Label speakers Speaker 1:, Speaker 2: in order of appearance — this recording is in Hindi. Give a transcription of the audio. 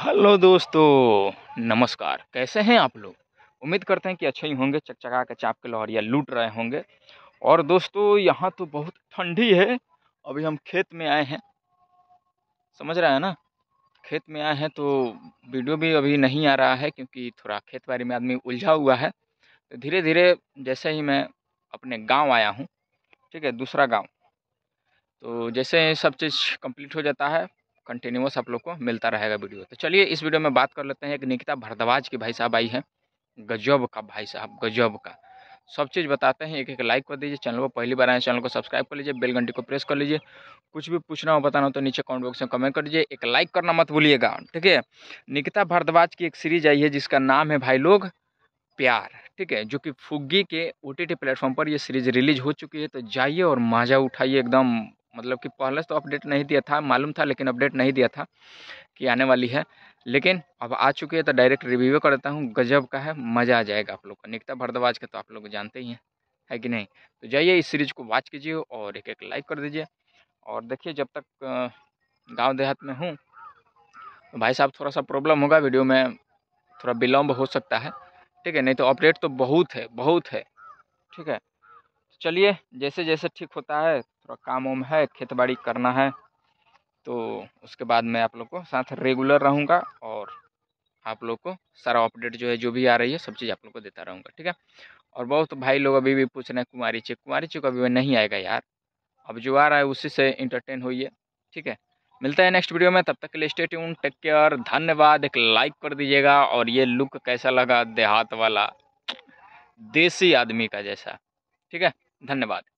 Speaker 1: हेलो दोस्तों नमस्कार कैसे हैं आप लोग उम्मीद करते हैं कि अच्छे ही होंगे चकचका के चाप के लोहरिया लूट रहे होंगे और दोस्तों यहाँ तो बहुत ठंडी है अभी हम खेत में आए हैं समझ रहे हैं ना खेत में आए हैं तो वीडियो भी अभी नहीं आ रहा है क्योंकि थोड़ा खेत बाड़ी में आदमी उलझा हुआ है तो धीरे धीरे जैसे ही मैं अपने गाँव आया हूँ ठीक है दूसरा गाँव तो जैसे सब चीज़ कंप्लीट हो जाता है कंटिन्यूस आप लोग को मिलता रहेगा वीडियो तो चलिए इस वीडियो में बात कर लेते हैं एक निकिता भरद्वाज की भाई साहब आई है गजब का भाई साहब गजब का सब चीज़ बताते हैं एक एक लाइक कर दीजिए चैनल को पहली बार आए चैनल को सब्सक्राइब कर लीजिए बेल घंटी को प्रेस कर लीजिए कुछ भी पूछना हो बताना हो तो नीचे कमेंट बॉक्स में कमेंट कर दीजिए एक लाइक करना मत भूलिएगा ठीक है निकिता भारद्वाज की एक सीरीज आई है जिसका नाम है भाई लोग प्यार ठीक है जो कि फुग्गी के ओ टी प्लेटफॉर्म पर यह सीरीज रिलीज हो चुकी है तो जाइए और मज़ा उठाइए एकदम मतलब कि पहले तो अपडेट नहीं दिया था मालूम था लेकिन अपडेट नहीं दिया था कि आने वाली है लेकिन अब आ चुकी है तो डायरेक्ट रिव्यू कर देता हूँ गजब का है मज़ा आ जाएगा आप लोग का निकता भरद्वाज का तो आप लोग जानते ही हैं है कि नहीं तो जाइए इस सीरीज को वॉच कीजिए और एक एक लाइक कर दीजिए और देखिए जब तक गांव देहात में हूँ तो भाई साहब थोड़ा सा प्रॉब्लम होगा वीडियो में थोड़ा विलम्ब हो सकता है ठीक है नहीं तो अपडेट तो बहुत है बहुत है ठीक है तो चलिए जैसे जैसे ठीक होता है थोड़ा काम उम है खेती बाड़ी करना है तो उसके बाद मैं आप लोग को साथ रेगुलर रहूँगा और आप लोग को सारा अपडेट जो है जो भी आ रही है सब चीज़ आप लोग को देता रहूँगा ठीक है और बहुत भाई लोग अभी भी पूछ रहे हैं कुमारी चेक कुमारी चेक अभी नहीं आएगा यार अब जो आ रहा है उसी से इंटरटेन होइए ठीक है मिलता है नेक्स्ट वीडियो में तब तक के लिए स्टेट यून टेक केयर धन्यवाद एक लाइक कर दीजिएगा और ये लुक कैसा लगा देहात वाला देसी आदमी का जैसा ठीक है धन्यवाद